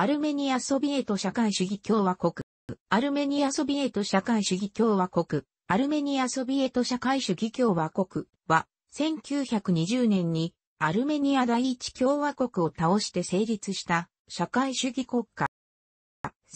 アルメニアソビエト社会主義共和国、アルメニアソビエト社会主義共和国、アルメニアソビエト社会主義共和国は、1920年にアルメニア第一共和国を倒して成立した社会主義国家。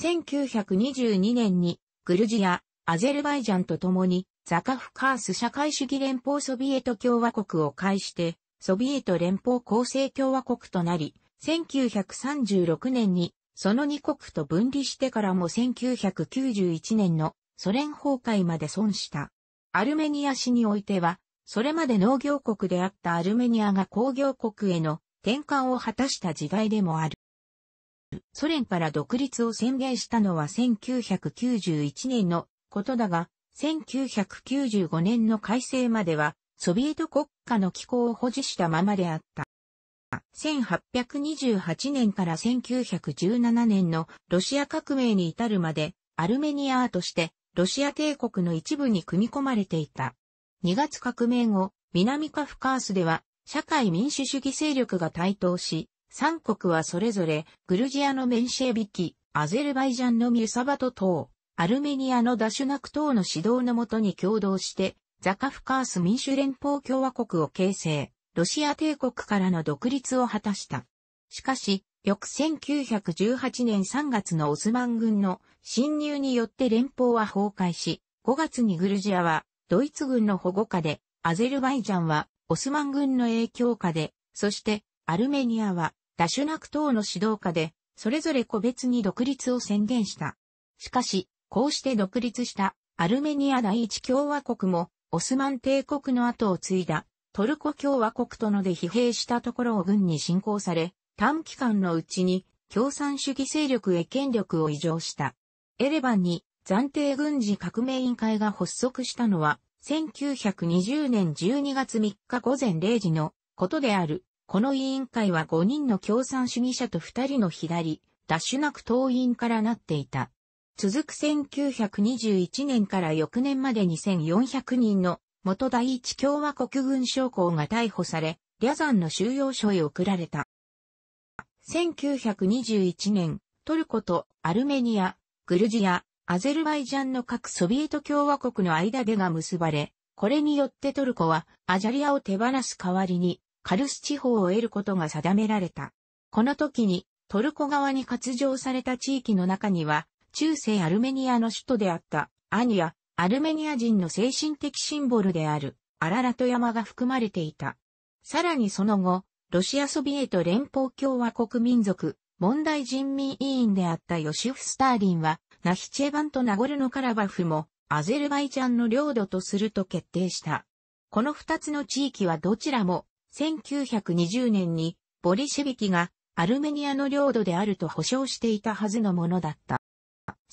1922年にグルジア、アゼルバイジャンと共にザカフカース社会主義連邦ソビエト共和国を介してソビエト連邦構成共和国となり、1936年にその2国と分離してからも1991年のソ連崩壊まで損した。アルメニア市においては、それまで農業国であったアルメニアが工業国への転換を果たした時代でもある。ソ連から独立を宣言したのは1991年のことだが、1995年の改正までは、ソビエト国家の機構を保持したままであった。1828年から1917年のロシア革命に至るまでアルメニアとしてロシア帝国の一部に組み込まれていた。2月革命後、南カフカースでは社会民主主義勢力が台頭し、三国はそれぞれグルジアのメンシェビキ、アゼルバイジャンのミュサバト等、アルメニアのダシュナク等の指導のもとに共同して、ザカフカース民主連邦共和国を形成。ロシア帝国からの独立を果たした。しかし、翌1918年3月のオスマン軍の侵入によって連邦は崩壊し、5月にグルジアはドイツ軍の保護下で、アゼルバイジャンはオスマン軍の影響下で、そしてアルメニアはダシュナク等の指導下で、それぞれ個別に独立を宣言した。しかし、こうして独立したアルメニア第一共和国もオスマン帝国の後を継いだトルコ共和国とので疲弊したところを軍に侵攻され、短期間のうちに共産主義勢力へ権力を移譲した。エレバンに暫定軍事革命委員会が発足したのは、1920年12月3日午前0時のことである。この委員会は5人の共産主義者と2人の左、ダッシュなく党員からなっていた。続く1921年から翌年まで2400人の元第一共和国軍将校が逮捕され、リャザンの収容所へ送られた。1921年、トルコとアルメニア、グルジア、アゼルバイジャンの各ソビエト共和国の間でが結ばれ、これによってトルコはアジャリアを手放す代わりにカルス地方を得ることが定められた。この時にトルコ側に割譲された地域の中には中世アルメニアの首都であったアニア、アルメニア人の精神的シンボルであるアララト山が含まれていた。さらにその後、ロシアソビエト連邦共和国民族問題人民委員であったヨシフ・スターリンは、ナヒチェバンとナゴルノカラバフもアゼルバイジャンの領土とすると決定した。この二つの地域はどちらも1920年にボリシェビキがアルメニアの領土であると保証していたはずのものだった。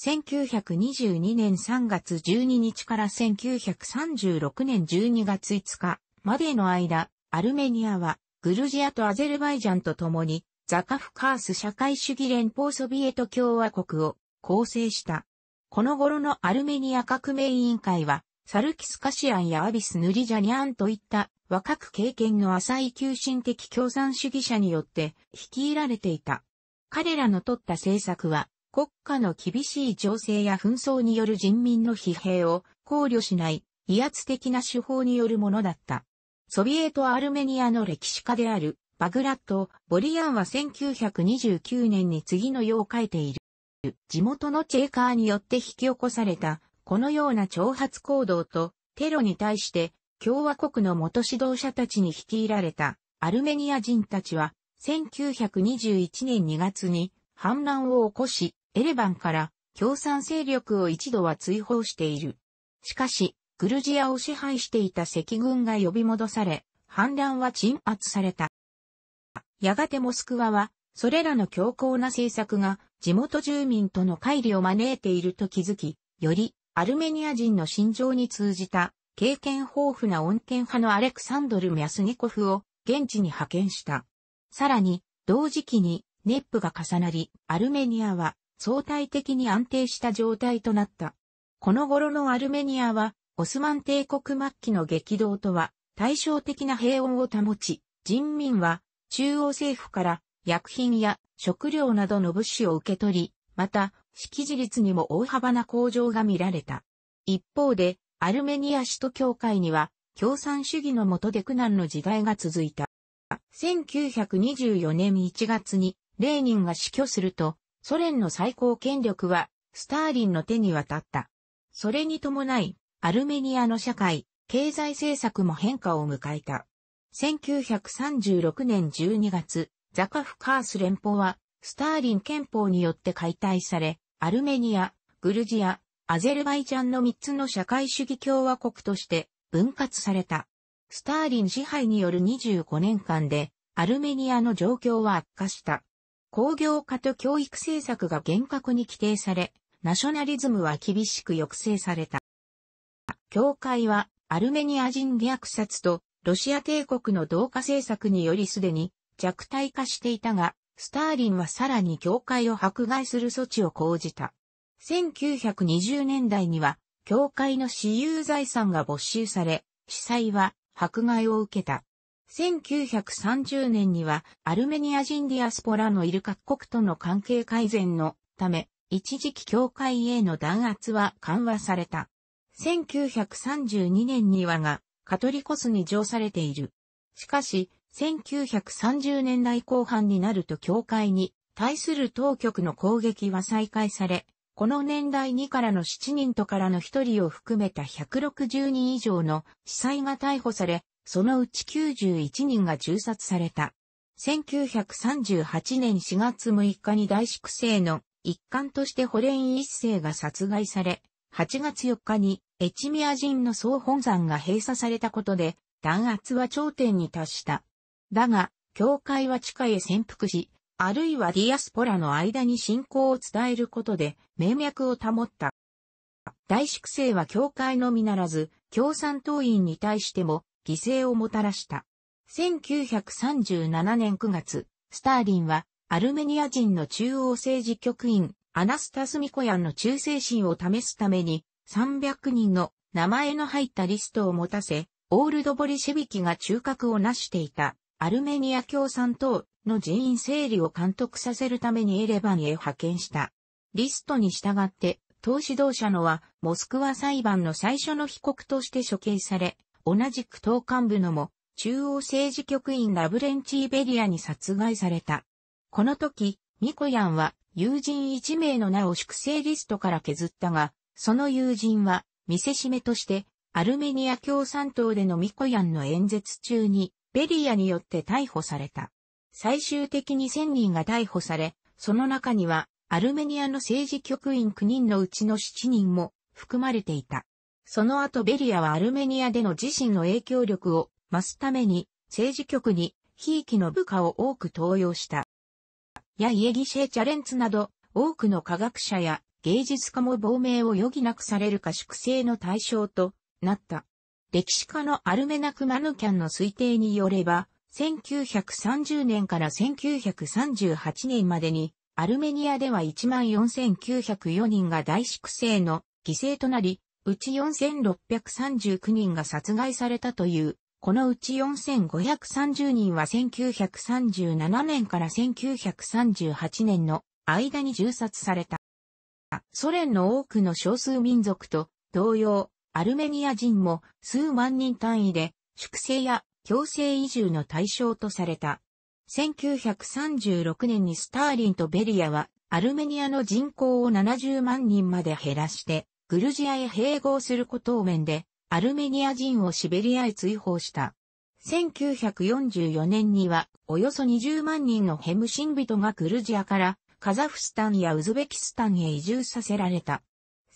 1922年3月12日から1936年12月5日までの間、アルメニアはグルジアとアゼルバイジャンと共にザカフカース社会主義連邦ソビエト共和国を構成した。この頃のアルメニア革命委員会は、サルキスカシアンやアビス・ヌリジャニアンといった若く経験の浅い急進的共産主義者によって率いられていた。彼らの取った政策は国家の厳しい情勢や紛争による人民の疲弊を考慮しない威圧的な手法によるものだった。ソビエトアルメニアの歴史家であるバグラット・ボリアンは1929年に次のよう書いている。地元のチェーカーによって引き起こされたこのような挑発行動とテロに対して共和国の元指導者たちに率いられたアルメニア人たちは1921年2月に反乱を起こしエレバンから共産勢力を一度は追放している。しかし、グルジアを支配していた赤軍が呼び戻され、反乱は鎮圧された。やがてモスクワは、それらの強硬な政策が地元住民との乖離を招いていると気づき、よりアルメニア人の心情に通じた経験豊富な穏健派のアレクサンドル・ミャスニコフを現地に派遣した。さらに、同時期にネップが重なり、アルメニアは相対的に安定した状態となった。この頃のアルメニアは、オスマン帝国末期の激動とは、対照的な平穏を保ち、人民は、中央政府から薬品や食料などの物資を受け取り、また、識字率にも大幅な向上が見られた。一方で、アルメニア首都教会には、共産主義の下で苦難の時代が続いた。1924年1月に、レーニンが死去すると、ソ連の最高権力は、スターリンの手に渡った。それに伴い、アルメニアの社会、経済政策も変化を迎えた。1936年12月、ザカフカース連邦は、スターリン憲法によって解体され、アルメニア、グルジア、アゼルバイジャンの3つの社会主義共和国として分割された。スターリン支配による25年間で、アルメニアの状況は悪化した。工業化と教育政策が厳格に規定され、ナショナリズムは厳しく抑制された。教会はアルメニア人虐殺とロシア帝国の同化政策によりすでに弱体化していたが、スターリンはさらに教会を迫害する措置を講じた。1920年代には、教会の私有財産が没収され、司祭は迫害を受けた。1930年にはアルメニア人ディアスポラのいる各国との関係改善のため、一時期教会への弾圧は緩和された。1932年にはがカトリコスに上されている。しかし、1930年代後半になると教会に対する当局の攻撃は再開され、この年代2からの7人とからの1人を含めた160人以上の司祭が逮捕され、そのうち91人が銃殺された。1938年4月6日に大粛清の一環としてホレイン一世が殺害され、8月4日にエチミア人の総本山が閉鎖されたことで、弾圧は頂点に達した。だが、教会は地下へ潜伏し、あるいはディアスポラの間に信仰を伝えることで、名脈を保った。大粛清は教会のみならず、共産党員に対しても、犠牲をもたらした。1937年9月、スターリンはアルメニア人の中央政治局員アナスタス・ミコヤンの忠誠心を試すために300人の名前の入ったリストを持たせ、オールドボリシェビキが中核を成していたアルメニア共産党の人員整理を監督させるためにエレバンへ派遣した。リストに従って、党指導者のはモスクワ裁判の最初の被告として処刑され、同じく党幹部のも、中央政治局員ラブレンチーベリアに殺害された。この時、ミコヤンは友人1名の名を粛清リストから削ったが、その友人は見せしめとして、アルメニア共産党でのミコヤンの演説中に、ベリアによって逮捕された。最終的に1000人が逮捕され、その中には、アルメニアの政治局員9人のうちの7人も含まれていた。その後ベリアはアルメニアでの自身の影響力を増すために政治局に非域の部下を多く登用した。やイエギシェ・チャレンツなど多くの科学者や芸術家も亡命を余儀なくされるか粛清の対象となった。歴史家のアルメナク・マヌキャンの推定によれば、1930年から1938年までに、アルメニアでは14,904人が大粛清の犠牲となり、うち4639人が殺害されたという、このうち4530人は1937年から1938年の間に銃殺された。ソ連の多くの少数民族と同様、アルメニア人も数万人単位で粛清や強制移住の対象とされた。1936年にスターリンとベリアはアルメニアの人口を70万人まで減らしてグルジアへ併合することを面で、アルメニア人をシベリアへ追放した。1944年には、およそ20万人のヘムシン人がグルジアから、カザフスタンやウズベキスタンへ移住させられた。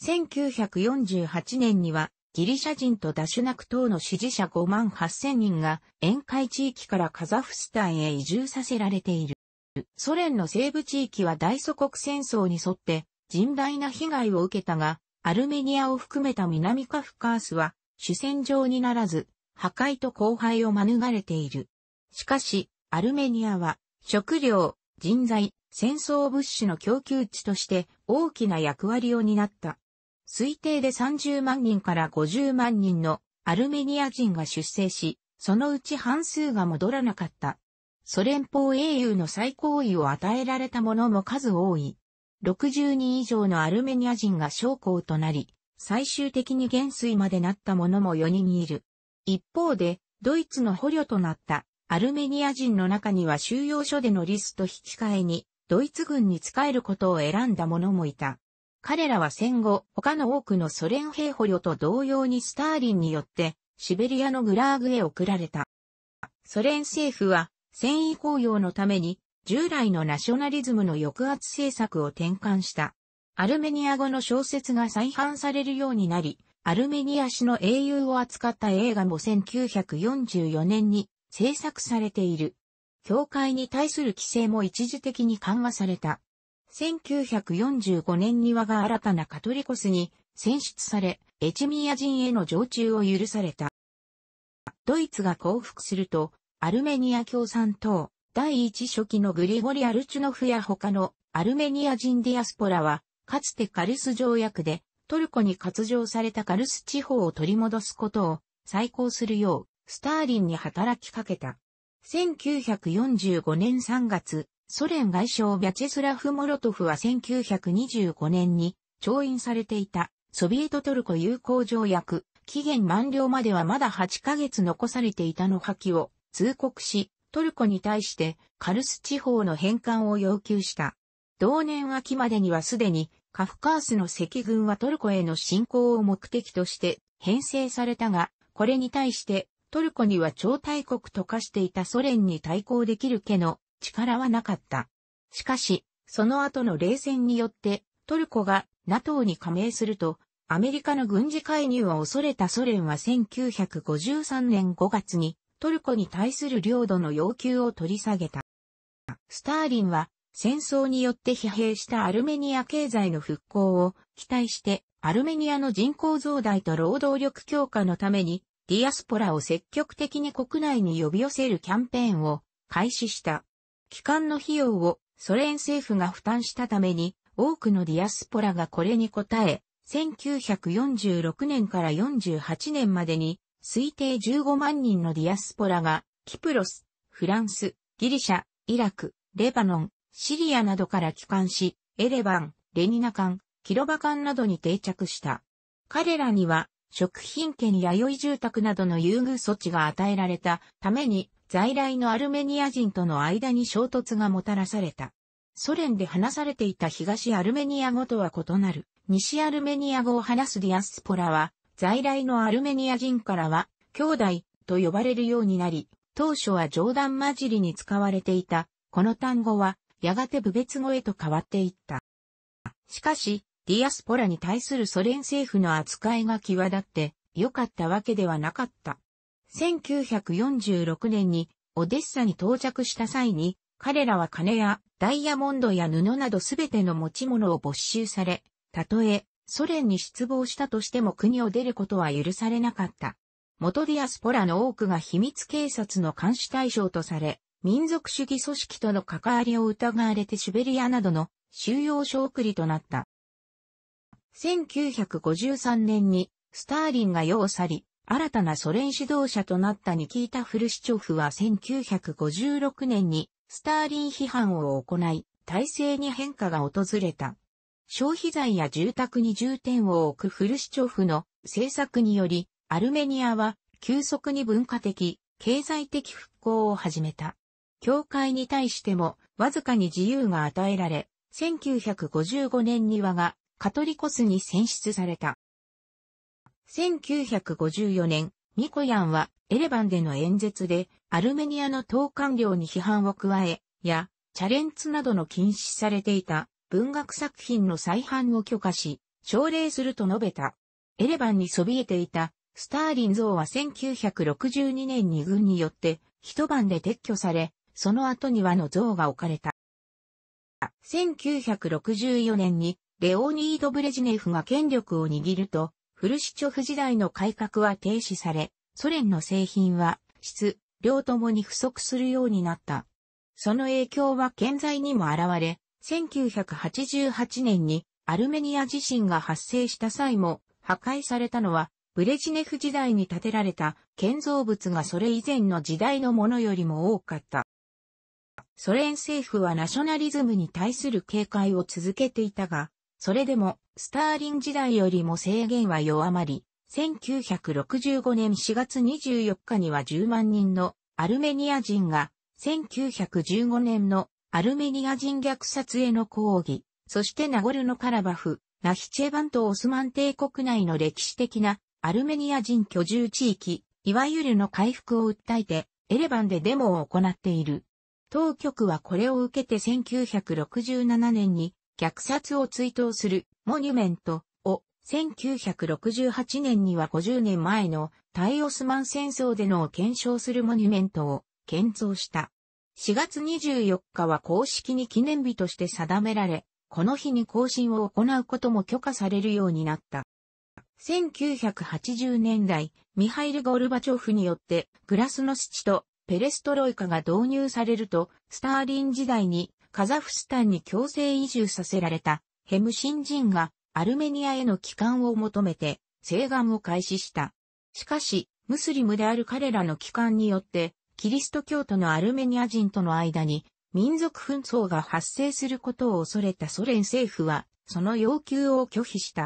1948年には、ギリシャ人とダシュナク等の支持者5万8000人が、沿海地域からカザフスタンへ移住させられている。ソ連の西部地域は大祖国戦争に沿って、甚大な被害を受けたが、アルメニアを含めた南カフカースは主戦場にならず、破壊と荒廃を免れている。しかし、アルメニアは食料、人材、戦争物資の供給地として大きな役割を担った。推定で30万人から50万人のアルメニア人が出生し、そのうち半数が戻らなかった。ソ連邦英雄の最高位を与えられた者も数多い。60人以上のアルメニア人が将校となり、最終的に元帥までなった者も4人いる。一方で、ドイツの捕虜となったアルメニア人の中には収容所でのリスと引き換えに、ドイツ軍に仕えることを選んだ者もいた。彼らは戦後、他の多くのソ連兵捕虜と同様にスターリンによって、シベリアのグラーグへ送られた。ソ連政府は、戦意高揚のために、従来のナショナリズムの抑圧政策を転換した。アルメニア語の小説が再販されるようになり、アルメニア史の英雄を扱った映画も1944年に制作されている。教会に対する規制も一時的に緩和された。1945年にが新たなカトリコスに選出され、エチミア人への常駐を許された。ドイツが降伏すると、アルメニア共産党、第一初期のグリゴリ・アルチュノフや他のアルメニア人ディアスポラは、かつてカルス条約でトルコに割譲されたカルス地方を取り戻すことを再興するよう、スターリンに働きかけた。1945年3月、ソ連外相ビャチェスラフ・モロトフは1925年に調印されていたソビエトトルコ友好条約、期限満了まではまだ8ヶ月残されていたの破棄を通告し、トルコに対してカルス地方の返還を要求した。同年秋までにはすでにカフカースの赤軍はトルコへの侵攻を目的として編成されたが、これに対してトルコには超大国と化していたソ連に対抗できるけの力はなかった。しかし、その後の冷戦によってトルコが NATO に加盟すると、アメリカの軍事介入を恐れたソ連は1953年5月にトルコに対する領土の要求を取り下げた。スターリンは戦争によって疲弊したアルメニア経済の復興を期待してアルメニアの人口増大と労働力強化のためにディアスポラを積極的に国内に呼び寄せるキャンペーンを開始した。帰還の費用をソ連政府が負担したために多くのディアスポラがこれに応え1946年から48年までに推定15万人のディアスポラが、キプロス、フランス、ギリシャ、イラク、レバノン、シリアなどから帰還し、エレバン、レニナ艦、キロバ艦などに定着した。彼らには、食品券や良い住宅などの優遇措置が与えられたために、在来のアルメニア人との間に衝突がもたらされた。ソ連で話されていた東アルメニア語とは異なる、西アルメニア語を話すディアスポラは、在来のアルメニア人からは、兄弟と呼ばれるようになり、当初は冗談交じりに使われていた、この単語は、やがて部別語へと変わっていった。しかし、ディアスポラに対するソ連政府の扱いが際立って、良かったわけではなかった。1946年に、オデッサに到着した際に、彼らは金やダイヤモンドや布などすべての持ち物を没収され、たとえソ連に失望したとしても国を出ることは許されなかった。元ディアスポラの多くが秘密警察の監視対象とされ、民族主義組織との関わりを疑われてシュベリアなどの収容所送りとなった。1953年にスターリンが世を去り、新たなソ連指導者となったニキータ・フルシチョフは1956年にスターリン批判を行い、体制に変化が訪れた。消費財や住宅に重点を置くフルシチョフの政策により、アルメニアは急速に文化的、経済的復興を始めた。教会に対してもわずかに自由が与えられ、1955年にはがカトリコスに選出された。1954年、ミコヤンはエレバンでの演説でアルメニアの投官僚に批判を加え、や、チャレンツなどの禁止されていた文学作品の再販を許可し、奨励すると述べた。エレバンにそびえていた、スターリン像は1962年に軍によって一晩で撤去され、その後にはの像が置かれた。1964年にレオニード・ブレジネフが権力を握ると、フルシチョフ時代の改革は停止され、ソ連の製品は質、量ともに不足するようになった。その影響は健在にも現れ、1988年にアルメニア地震が発生した際も破壊されたのはブレジネフ時代に建てられた建造物がそれ以前の時代のものよりも多かった。ソ連政府はナショナリズムに対する警戒を続けていたが、それでもスターリン時代よりも制限は弱まり、1965年4月24日には10万人のアルメニア人が1915年のアルメニア人虐殺への抗議、そしてナゴルノカラバフ、ナヒチェバンとオスマン帝国内の歴史的なアルメニア人居住地域、いわゆるの回復を訴えて、エレバンでデモを行っている。当局はこれを受けて1967年に虐殺を追悼するモニュメントを1968年には50年前の対オスマン戦争でのを検証するモニュメントを建造した。4月24日は公式に記念日として定められ、この日に更新を行うことも許可されるようになった。1980年代、ミハイル・ゴルバチョフによってグラスノスチとペレストロイカが導入されると、スターリン時代にカザフスタンに強制移住させられたヘム新人がアルメニアへの帰還を求めて、請願を開始した。しかし、ムスリムである彼らの帰還によって、キリスト教徒のアルメニア人との間に民族紛争が発生することを恐れたソ連政府は、その要求を拒否した。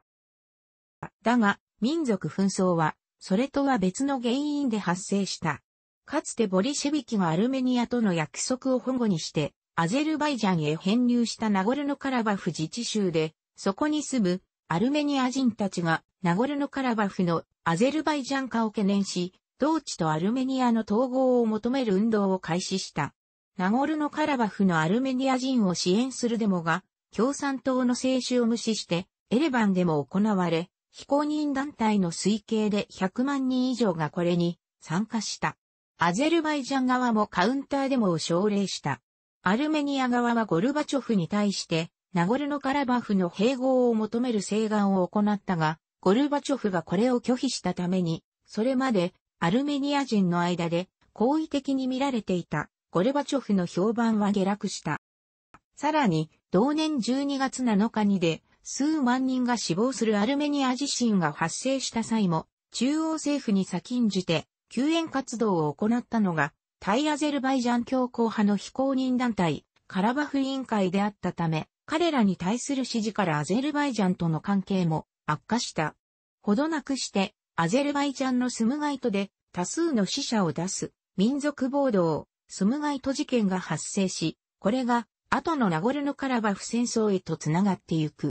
だが、民族紛争は、それとは別の原因で発生した。かつてボリシェビキがアルメニアとの約束を保護にして、アゼルバイジャンへ編入したナゴルノカラバフ自治州で、そこに住むアルメニア人たちがナゴルノカラバフのアゼルバイジャン化を懸念し、同地とアルメニアの統合を求める運動を開始した。ナゴルノカラバフのアルメニア人を支援するデモが、共産党の政治を無視して、エレバンでも行われ、非公認団体の推計で100万人以上がこれに参加した。アゼルバイジャン側もカウンターデモを奨励した。アルメニア側はゴルバチョフに対して、ナゴルノカラバフの併合を求める請願を行ったが、ゴルバチョフがこれを拒否したために、それまでアルメニア人の間で好意的に見られていたゴルバチョフの評判は下落した。さらに、同年12月7日にで、数万人が死亡するアルメニア地震が発生した際も、中央政府に先んじて、救援活動を行ったのが、対アゼルバイジャン強硬派の非公認団体、カラバフ委員会であったため、彼らに対する支持からアゼルバイジャンとの関係も悪化した。ほどなくして、アゼルバイジャンのスムガイトで多数の死者を出す民族暴動、スムガイト事件が発生し、これが後のナゴルノカラバフ戦争へと繋がってゆく。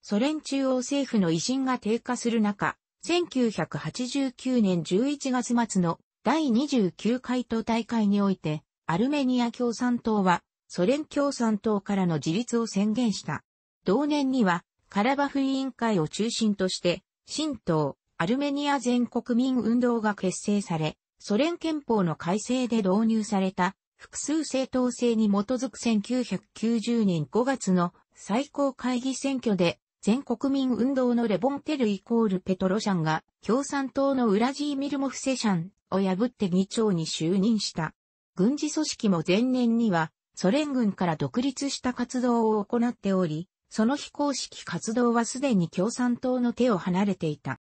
ソ連中央政府の威信が低下する中、1989年11月末の第29回党大会において、アルメニア共産党はソ連共産党からの自立を宣言した。同年にはカラバフ委員会を中心として、新党、アルメニア全国民運動が結成され、ソ連憲法の改正で導入された複数政党制に基づく1990年5月の最高会議選挙で全国民運動のレボンテルイコールペトロシャンが共産党のウラジーミルモフセシャンを破って議長に就任した。軍事組織も前年にはソ連軍から独立した活動を行っており、その非公式活動はすでに共産党の手を離れていた。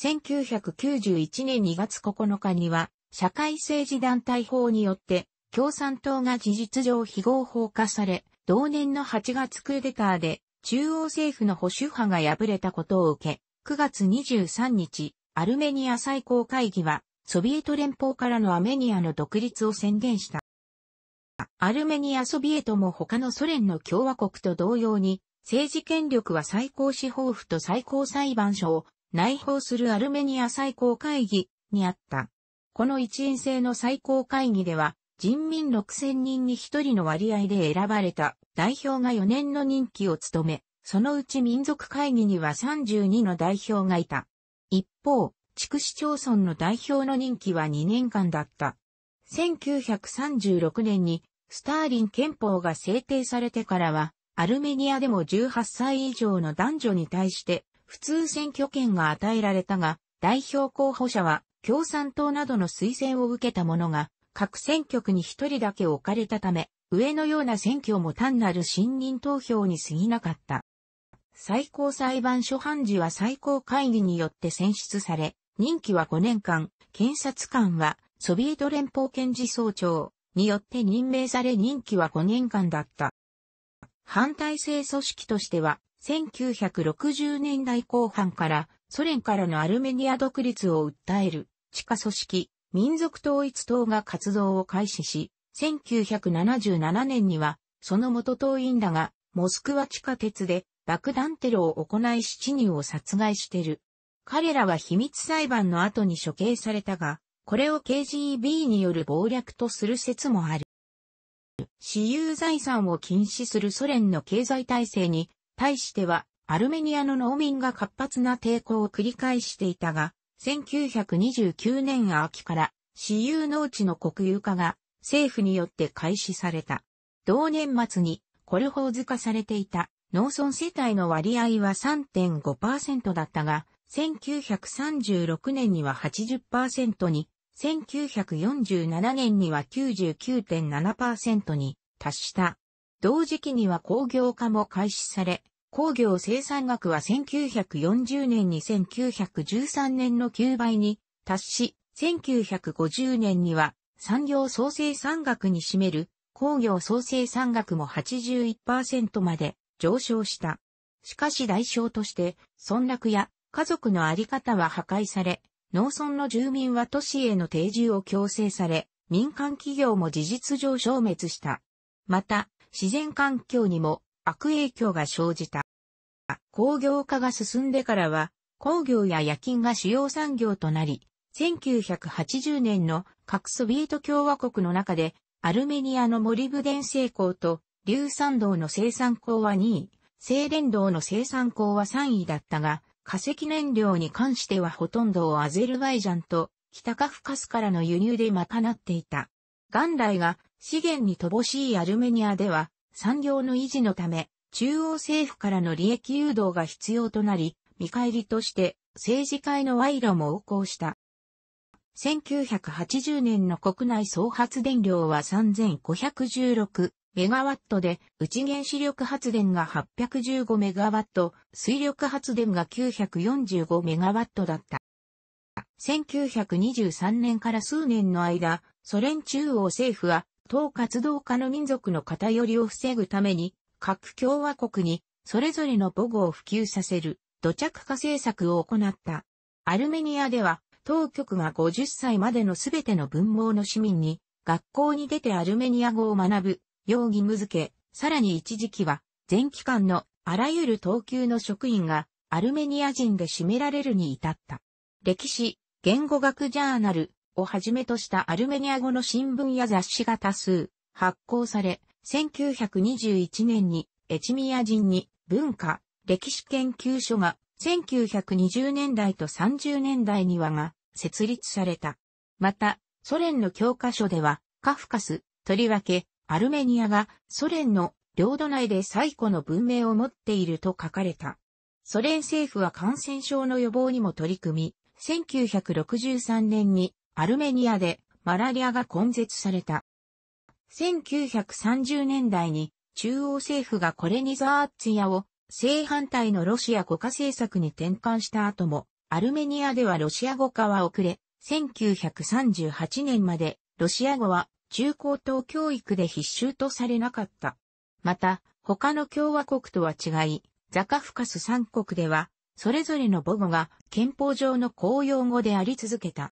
1991年2月9日には、社会政治団体法によって、共産党が事実上非合法化され、同年の8月クーデターで、中央政府の保守派が敗れたことを受け、9月23日、アルメニア最高会議は、ソビエト連邦からのアメニアの独立を宣言した。アルメニアソビエトも他のソ連の共和国と同様に、政治権力は最高司法府と最高裁判所を内包するアルメニア最高会議にあった。この一員制の最高会議では、人民6000人に1人の割合で選ばれた代表が4年の任期を務め、そのうち民族会議には32の代表がいた。一方、地区市町村の代表の任期は2年間だった。1936年にスターリン憲法が制定されてからは、アルメニアでも18歳以上の男女に対して普通選挙権が与えられたが、代表候補者は共産党などの推薦を受けた者が、各選挙区に一人だけ置かれたため、上のような選挙も単なる信任投票に過ぎなかった。最高裁判所判事は最高会議によって選出され、任期は5年間、検察官はソビエト連邦検事総長によって任命され任期は5年間だった。反対性組織としては1960年代後半からソ連からのアルメニア独立を訴える地下組織民族統一党が活動を開始し、1977年にはその元党員らがモスクワ地下鉄で爆弾テロを行い7人を殺害してる。彼らは秘密裁判の後に処刑されたが、これを KGB による暴略とする説もある。私有財産を禁止するソ連の経済体制に対しては、アルメニアの農民が活発な抵抗を繰り返していたが、1929年秋から私有農地の国有化が政府によって開始された。同年末にコルホーズ化されていた農村世帯の割合は3.5%だったが、1936年には80%に、1947年には99.7%に達した。同時期には工業化も開始され、工業生産額は1940年に1913年の9倍に達し、1950年には産業総生産額に占める工業総生産額も81%まで上昇した。しかし代償として、村落や家族のあり方は破壊され、農村の住民は都市への定住を強制され、民間企業も事実上消滅した。また、自然環境にも悪影響が生じた。工業化が進んでからは、工業や夜勤が主要産業となり、1980年の各ソビエト共和国の中で、アルメニアのモリブデン製鋼と、硫酸銅の生産鋼は2位、精錬銅の生産鋼は3位だったが、化石燃料に関してはほとんどをアゼルバイジャンと北カフカスからの輸入で賄っていた。元来が資源に乏しいアルメニアでは産業の維持のため中央政府からの利益誘導が必要となり、見返りとして政治界の賄賂も横行した。1980年の国内総発電量は3516メガワットで、内原子力発電が815メガワット、水力発電が945メガワットだった。1923年から数年の間、ソ連中央政府は、党活動家の民族の偏りを防ぐために、各共和国に、それぞれの母語を普及させる、土着化政策を行った。アルメニアでは、当局が50歳までのすべての文盲の市民に、学校に出てアルメニア語を学ぶ、容義務ずけ、さらに一時期は、全機関のあらゆる等級の職員がアルメニア人で占められるに至った。歴史、言語学ジャーナル、をはじめとしたアルメニア語の新聞や雑誌が多数発行され、1921年にエチミア人に文化、歴史研究所が1920年代と30年代にはが設立された。また、ソ連の教科書では、カフカス、とりわけ、アルメニアがソ連の領土内で最古の文明を持っていると書かれた。ソ連政府は感染症の予防にも取り組み、1963年にアルメニアでマラリアが根絶された。1930年代に中央政府がこれにザーツィアを正反対のロシア語化政策に転換した後も、アルメニアではロシア語化は遅れ、1938年までロシア語は中高等教育で必修とされなかった。また、他の共和国とは違い、ザカフカス3国では、それぞれの母語が憲法上の公用語であり続けた。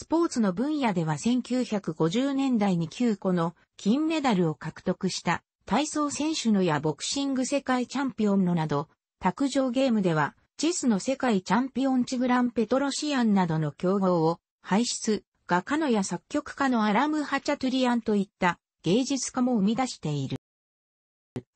スポーツの分野では1950年代に9個の金メダルを獲得した体操選手のやボクシング世界チャンピオンのなど、卓上ゲームではチェスの世界チャンピオンチグランペトロシアンなどの競合を輩出、画家のや作曲家のアラム・ハチャトゥリアンといった芸術家も生み出している。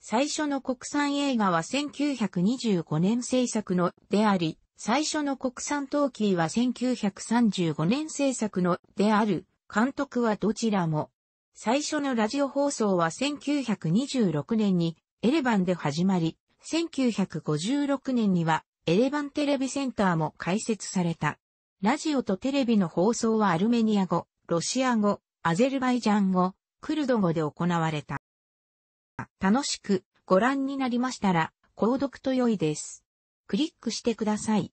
最初の国産映画は1925年制作のであり、最初の国産陶器は1935年制作のである、監督はどちらも。最初のラジオ放送は1926年にエレバンで始まり、1956年にはエレバンテレビセンターも開設された。ラジオとテレビの放送はアルメニア語、ロシア語、アゼルバイジャン語、クルド語で行われた。楽しくご覧になりましたら、購読と良いです。クリックしてください。